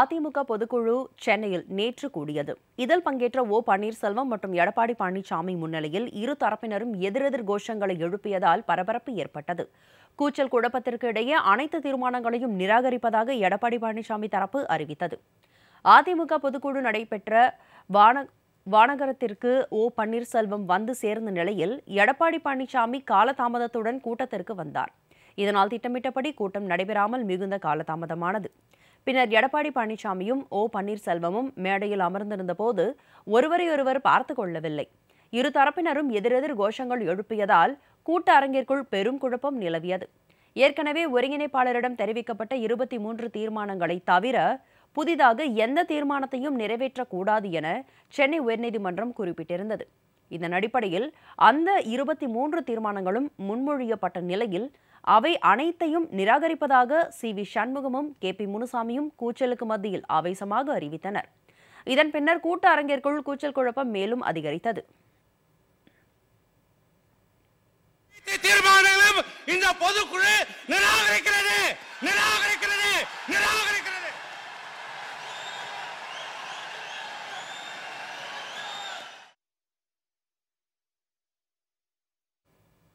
அதிமுக பொதுக்குழு சென்னையில் நேற்று கூடியது இதில் பங்கேற்ற ஓ பன்னீர்செல்வம் மற்றும் எடப்பாடி பழனிசாமி முன்னிலையில் இரு தரப்பினரும் எதிரெதிர் கோஷங்களை எழுப்பியதால் பரபரப்பு ஏற்பட்டது கூச்சல் குழப்பத்திற்கு இடையே அனைத்து தீர்மானங்களையும் நிராகரிப்பதாக எடப்பாடி பழனிசாமி தரப்பு அறிவித்தது அதிமுக பொதுக்குழு நடைபெற்ற வான வானகரத்திற்கு ஓ பன்னீர்செல்வம் வந்து சேர்ந்த நிலையில் எடப்பாடி பழனிசாமி காலதாமதத்துடன் கூட்டத்திற்கு வந்தார் இதனால் திட்டமிட்டபடி கூட்டம் நடைபெறாமல் மிகுந்த காலதாமதமானது பின்னர் எடப்பாடி பழனிசாமியும் ஓ பன்னீர்செல்வமும் மேடையில் அமர்ந்திருந்த போது ஒருவரையொருவர் பார்த்து கொள்ளவில்லை இரு தரப்பினரும் எதிரெதிர் கோஷங்கள் எழுப்பியதால் கூட்ட அரங்கிற்குள் பெரும் குழப்பம் நிலவியது ஏற்கனவே ஒருங்கிணைப்பாளரிடம் தெரிவிக்கப்பட்ட இருபத்தி மூன்று தீர்மானங்களை தவிர புதிதாக எந்த தீர்மானத்தையும் நிறைவேற்றக்கூடாது என சென்னை உயர்நீதிமன்றம் குறிப்பிட்டிருந்தது இதன் அடிப்படையில் அந்த இருபத்தி மூன்று தீர்மானங்களும் முன்மொழியப்பட்ட நிலையில் அவை அனைத்தையும் நிராகரிப்பதாக சி வி சண்முகமும் கே பி முனுசாமியும் கூச்சலுக்கு மத்தியில் ஆவேசமாக அறிவித்தனர் இதன் பின்னர் கூட்ட அரங்கிற்குள் கூச்சல் குழப்பம் மேலும் அதிகரித்தது தீர்மானங்களும் இந்த பொதுக்குழு